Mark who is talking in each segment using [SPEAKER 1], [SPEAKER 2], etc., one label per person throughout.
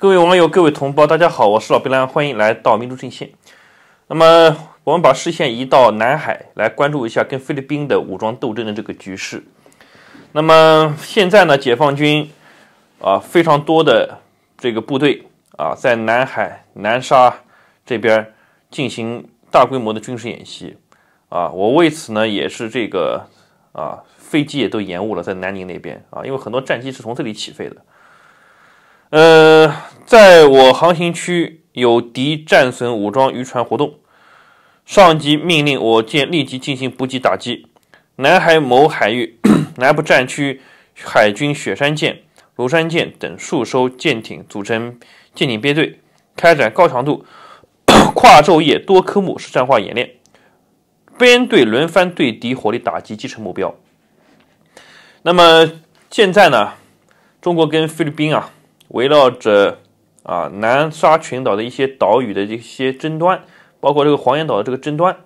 [SPEAKER 1] 各位网友，各位同胞，大家好，我是老毕兰，欢迎来到民族阵线。那么，我们把视线移到南海，来关注一下跟菲律宾的武装斗争的这个局势。那么现在呢，解放军啊，非常多的这个部队啊，在南海南沙这边进行大规模的军事演习啊。我为此呢，也是这个啊，飞机也都延误了，在南宁那边啊，因为很多战机是从这里起飞的。呃，在我航行区有敌战损武装渔船活动，上级命令我舰立即进行补给打击。南海某海域，南部战区海军雪山舰、庐山舰等数艘舰艇组成舰艇编队，开展高强度、跨昼夜、多科目实战化演练，编队轮番对敌火力打击，击沉目标。那么现在呢？中国跟菲律宾啊。围绕着啊南沙群岛的一些岛屿的这些争端，包括这个黄岩岛的这个争端，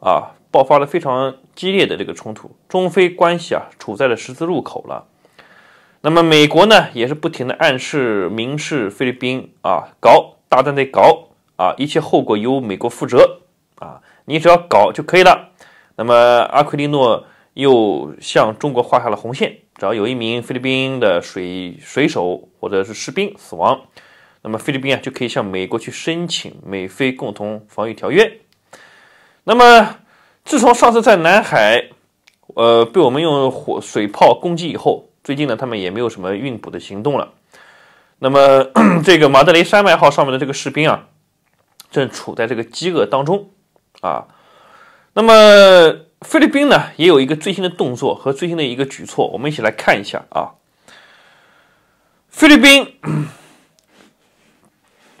[SPEAKER 1] 啊爆发了非常激烈的这个冲突，中非关系啊处在了十字路口了。那么美国呢也是不停的暗示、明示菲律宾啊搞大胆的搞啊，一切后果由美国负责啊，你只要搞就可以了。那么阿奎利诺又向中国画下了红线。只要有一名菲律宾的水水手或者是士兵死亡，那么菲律宾啊就可以向美国去申请美菲共同防御条约。那么，自从上次在南海，呃，被我们用火水炮攻击以后，最近呢，他们也没有什么运补的行动了。那么，这个马德雷山脉号上面的这个士兵啊，正处在这个饥饿当中啊。那么。菲律宾呢也有一个最新的动作和最新的一个举措，我们一起来看一下啊。菲律宾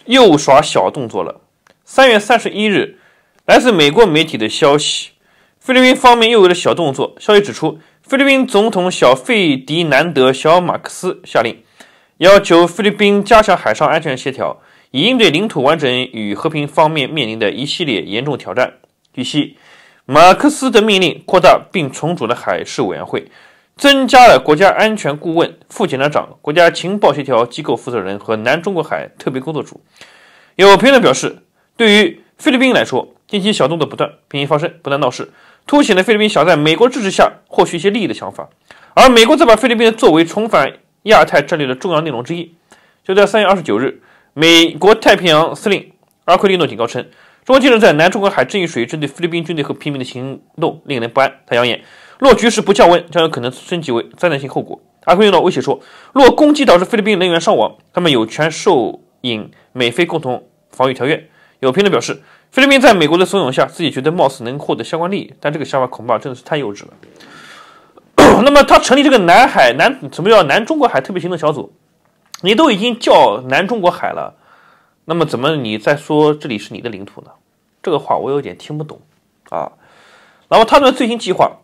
[SPEAKER 1] 又耍小动作了。三月三十一日，来自美国媒体的消息，菲律宾方面又有了小动作。消息指出，菲律宾总统小费迪南德小马克思下令，要求菲律宾加强海上安全协调，以应对领土完整与和平方面面临的一系列严重挑战。据悉。马克思的命令扩大并重组了海事委员会，增加了国家安全顾问、副检察长、国家情报协调机构负责人和南中国海特别工作组。有评论表示，对于菲律宾来说，近期小动作不断，频频发生，不断闹事，凸显了菲律宾想在美国支持下获取一些利益的想法。而美国则把菲律宾作为重返亚太战略的重要内容之一。就在三月二十九日，美国太平洋司令阿奎利诺警告称。中国军人在南中国海争议水域针对菲律宾军队和平民的行动令人不安。他扬言，若局势不降温，将有可能升级为灾难性后果。阿奎诺威胁说，若攻击导致菲律宾人员伤亡，他们有权受引美菲共同防御条约。有评论表示，菲律宾在美国的怂恿下，自己觉得貌似能获得相关利益，但这个想法恐怕真的是太幼稚了。那么，他成立这个南海南什么叫南中国海特别行动小组？你都已经叫南中国海了。那么怎么你再说这里是你的领土呢？这个话我有点听不懂啊。然后他们的最新计划，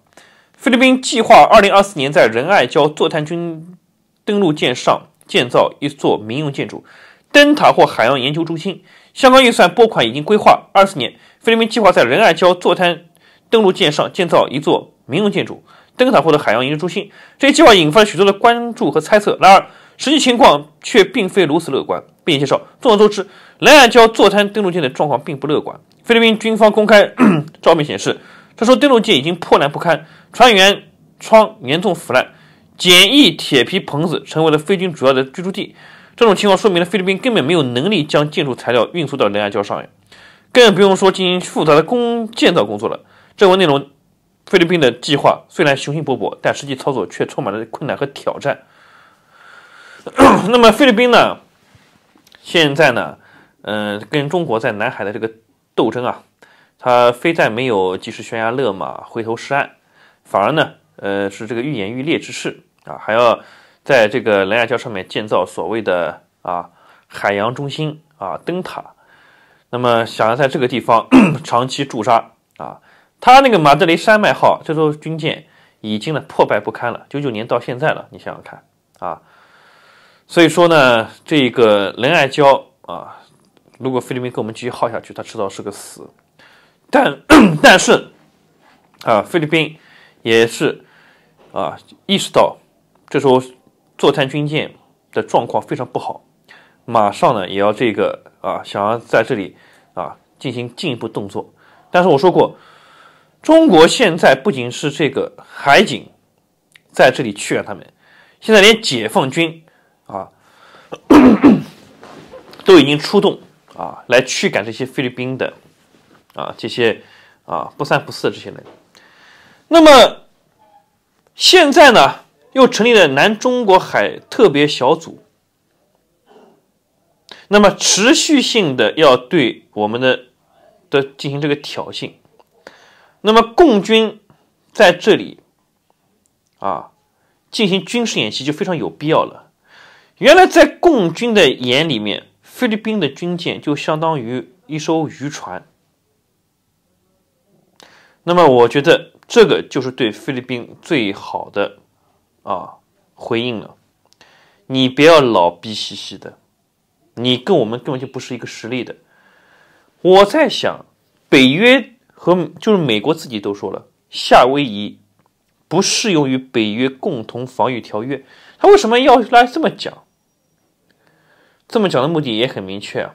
[SPEAKER 1] 菲律宾计划2024年在仁爱礁坐滩军登陆舰上建造一座民用建筑，灯塔或海洋研究中心。相关预算拨款已经规划24年。菲律宾计划在仁爱礁坐滩登陆舰上建造一座民用建筑，灯塔或者海洋研究中心。这些计划引发了许多的关注和猜测。然而，实际情况却并非如此乐观。并介绍，众所周知，南亚礁坐滩登陆舰的状况并不乐观。菲律宾军方公开 照片显示，这艘登陆舰已经破烂不堪，船员窗严重腐烂，简易铁皮棚子成为了菲军主要的居住地。这种情况说明了菲律宾根本没有能力将建筑材料运输到南亚礁上，更不用说进行复杂的工建造工作了。正文内容：菲律宾的计划虽然雄心勃勃，但实际操作却充满了困难和挑战。那么菲律宾呢？现在呢？嗯，跟中国在南海的这个斗争啊，他非但没有及时悬崖勒马、回头是岸，反而呢，呃，是这个愈演愈烈之势啊！还要在这个南亚礁上面建造所谓的啊海洋中心啊灯塔。那么想要在这个地方 长期驻扎啊，他那个马德雷山脉号这艘军舰已经呢破败不堪了，九九年到现在了，你想想看啊！所以说呢，这个仁爱礁啊，如果菲律宾跟我们继续耗下去，他迟早是个死。但 但是啊，菲律宾也是啊意识到这时候坐滩军舰的状况非常不好，马上呢也要这个啊想要在这里啊进行进一步动作。但是我说过，中国现在不仅是这个海警在这里驱赶他们，现在连解放军。啊，都已经出动啊，来驱赶这些菲律宾的啊，这些啊不三不四的这些人。那么现在呢，又成立了南中国海特别小组。那么持续性的要对我们的的进行这个挑衅，那么共军在这里啊进行军事演习就非常有必要了。原来在共军的眼里面，菲律宾的军舰就相当于一艘渔船。那么，我觉得这个就是对菲律宾最好的啊回应了。你不要老逼兮兮的，你跟我们根本就不是一个实力的。我在想，北约和就是美国自己都说了，夏威夷不适用于北约共同防御条约，他为什么要来这么讲？这么讲的目的也很明确啊。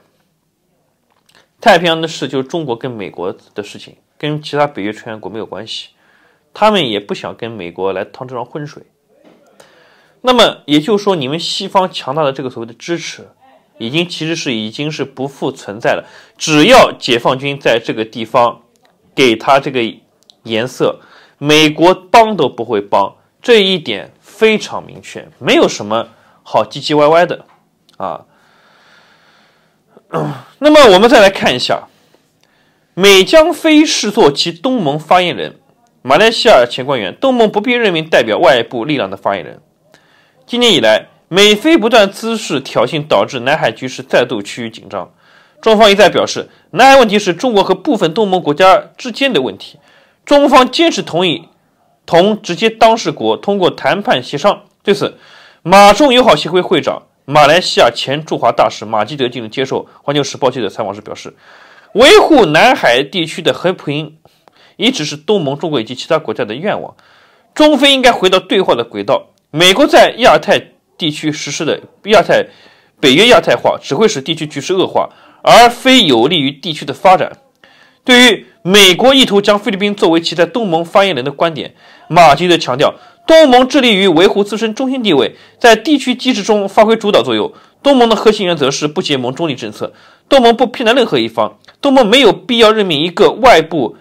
[SPEAKER 1] 太平洋的事就是中国跟美国的事情，跟其他北约成员国没有关系，他们也不想跟美国来趟这趟浑水。那么也就是说，你们西方强大的这个所谓的支持，已经其实是已经是不复存在了。只要解放军在这个地方给他这个颜色，美国帮都不会帮。这一点非常明确，没有什么好唧唧歪歪的啊。那么我们再来看一下，美将非视作其东盟发言人，马来西亚前官员。东盟不必任命代表外部力量的发言人。今年以来，美菲不断滋事挑衅，导致南海局势再度趋于紧张。中方一再表示，南海问题是中国和部分东盟国家之间的问题，中方坚持同意同直接当事国通过谈判协商。对此，马中友好协会会长。马来西亚前驻华大使马基德近日接受《环球时报》记者采访时表示，维护南海地区的和平一直是东盟、中国以及其他国家的愿望。中非应该回到对话的轨道。美国在亚太地区实施的亚太北约、亚太化只会使地区局势恶化，而非有利于地区的发展。对于美国意图将菲律宾作为其在东盟发言人的观点，马基德强调。东盟致力于维护自身中心地位，在地区机制中发挥主导作用。东盟的核心原则是不结盟中立政策，东盟不偏袒任何一方。东盟没有必要任命一个外部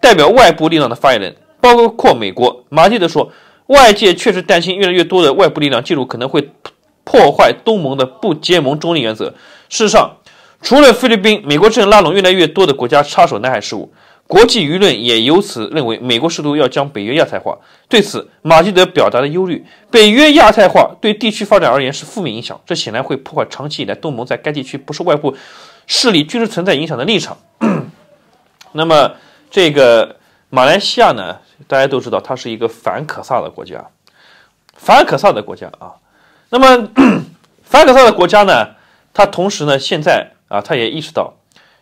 [SPEAKER 1] 代表外部力量的发言人，包括美国。马蒂德说，外界确实担心越来越多的外部力量介入可能会破坏东盟的不结盟中立原则。事实上，除了菲律宾，美国正拉拢越来越多的国家插手南海事务。国际舆论也由此认为，美国试图要将北约亚太化。对此，马基德表达了忧虑：北约亚太化对地区发展而言是负面影响，这显然会破坏长期以来东盟在该地区不受外部势力军事存在影响的立场。那么，这个马来西亚呢？大家都知道，它是一个反可萨的国家，反可萨的国家啊。那么，反可萨的国家呢？它同时呢，现在啊，它也意识到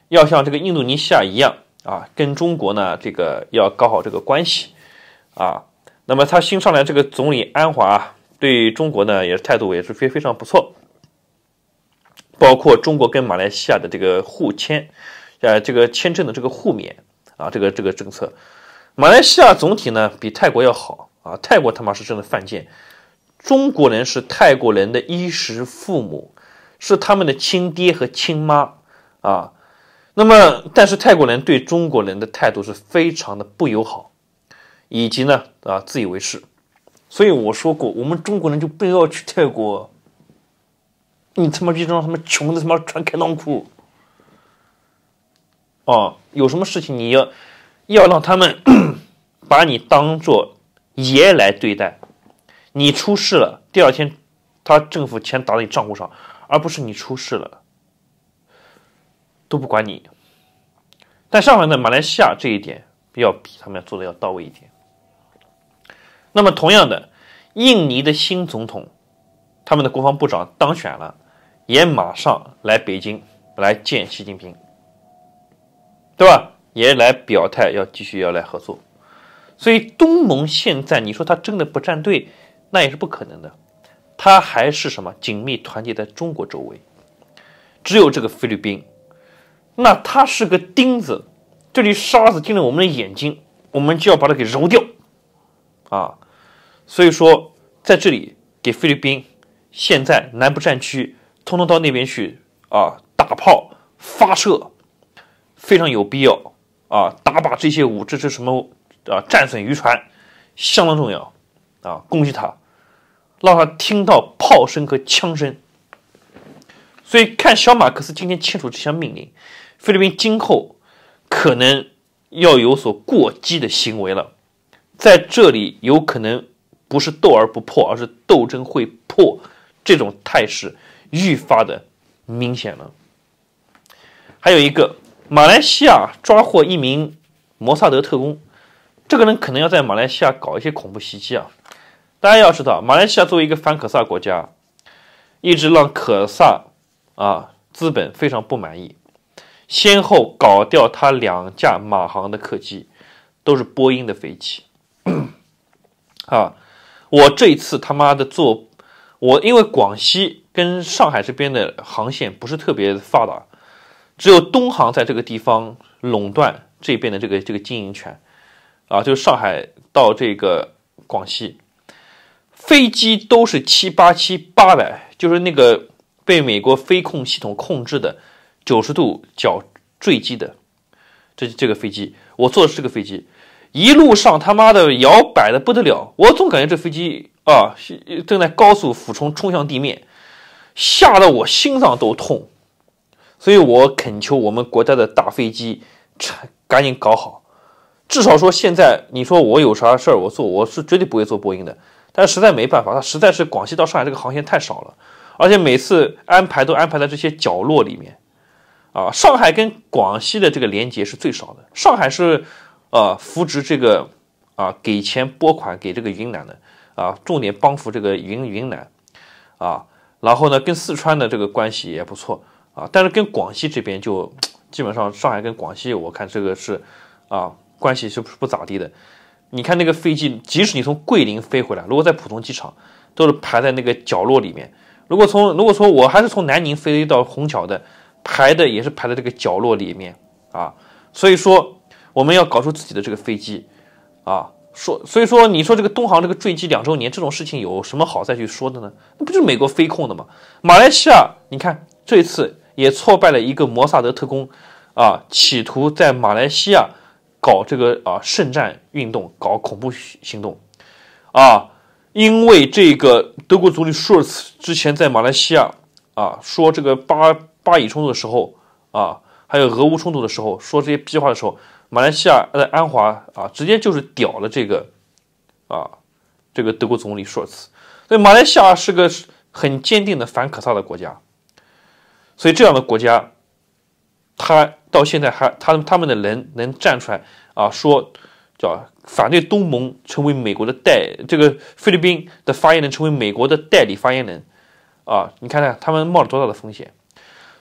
[SPEAKER 1] 要像这个印度尼西亚一样。啊，跟中国呢这个要搞好这个关系啊。那么他新上来这个总理安华对中国呢也是态度也是非非常不错。包括中国跟马来西亚的这个互签，呃，这个签证的这个互免啊，这个这个政策，马来西亚总体呢比泰国要好啊。泰国他妈是真的犯贱，中国人是泰国人的衣食父母，是他们的亲爹和亲妈啊。那么，但是泰国人对中国人的态度是非常的不友好，以及呢，啊，自以为是。所以我说过，我们中国人就不要去泰国。你他妈就让他们穷的他妈穿开裆裤。哦，有什么事情你要要让他们 把你当做爷来对待。你出事了，第二天他政府钱打到你账户上，而不是你出事了。都不管你，但上海呢，马来西亚这一点要比他们做的要到位一点。那么，同样的，印尼的新总统，他们的国防部长当选了，也马上来北京来见习近平，对吧？也来表态要继续要来合作。所以，东盟现在你说他真的不站队，那也是不可能的。他还是什么紧密团结在中国周围。只有这个菲律宾。那它是个钉子，这里沙子进了我们的眼睛，我们就要把它给揉掉，啊，所以说在这里给菲律宾，现在南部战区，通通到那边去啊，打炮发射，非常有必要啊，打把这些武这是什么啊战损渔船，相当重要啊，攻击它，让它听到炮声和枪声，所以看小马克思今天签署这项命令。菲律宾今后可能要有所过激的行为了，在这里有可能不是斗而不破，而是斗争会破，这种态势愈发的明显了。还有一个，马来西亚抓获一名摩萨德特工，这个人可能要在马来西亚搞一些恐怖袭击啊！大家要知道，马来西亚作为一个反可萨国家，一直让可萨啊资本非常不满意。先后搞掉他两架马航的客机，都是波音的飞机。啊，我这一次他妈的坐我，因为广西跟上海这边的航线不是特别发达，只有东航在这个地方垄断这边的这个这个经营权。啊，就上海到这个广西，飞机都是七八七八百，就是那个被美国飞控系统控制的。九十度角坠机的，这这个飞机，我坐的是这个飞机，一路上他妈的摇摆的不得了，我总感觉这飞机啊正在高速俯冲冲向地面，吓得我心脏都痛。所以我恳求我们国家的大飞机赶紧搞好，至少说现在你说我有啥事儿我做，我是绝对不会做波音的，但实在没办法，它实在是广西到上海这个航线太少了，而且每次安排都安排在这些角落里面。啊，上海跟广西的这个连接是最少的。上海是，呃，扶植这个，啊，给钱拨款给这个云南的，啊，重点帮扶这个云云南，啊，然后呢，跟四川的这个关系也不错，啊，但是跟广西这边就基本上上海跟广西，我看这个是，啊，关系是不不咋地的。你看那个飞机，即使你从桂林飞回来，如果在普通机场，都是排在那个角落里面。如果从如果说我还是从南宁飞到虹桥的。排的也是排在这个角落里面啊，所以说我们要搞出自己的这个飞机啊，说所以说你说这个东航这个坠机两周年这种事情有什么好再去说的呢？那不就是美国飞控的吗？马来西亚，你看这一次也挫败了一个摩萨德特工啊，企图在马来西亚搞这个啊圣战运动，搞恐怖行动啊，因为这个德国总理舒尔茨之前在马来西亚啊说这个巴。巴以冲突的时候啊，还有俄乌冲突的时候，说这些屁话的时候，马来西亚在安华啊，直接就是屌了这个啊，这个德国总理尔茨。所以马来西亚是个很坚定的反可萨的国家，所以这样的国家，他到现在还他他们的人能站出来啊，说叫反对东盟成为美国的代这个菲律宾的发言人成为美国的代理发言人啊，你看看他们冒了多大的风险。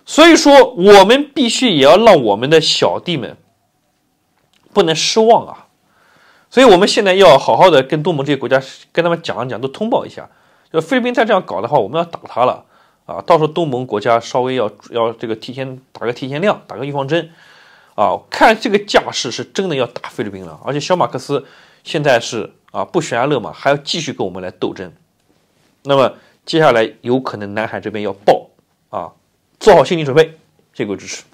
[SPEAKER 1] 所以说，我们必须也要让我们的小弟们不能失望啊！所以我们现在要好好的跟东盟这些国家跟他们讲一讲，都通报一下。就菲律宾再这样搞的话，我们要打他了啊！到时候东盟国家稍微要要这个提前打个提前量，打个预防针啊！看这个架势，是真的要打菲律宾了。而且小马克思现在是啊不悬崖勒马，还要继续跟我们来斗争。那么接下来有可能南海这边要爆啊！做好心理准备，谢谢各位支持。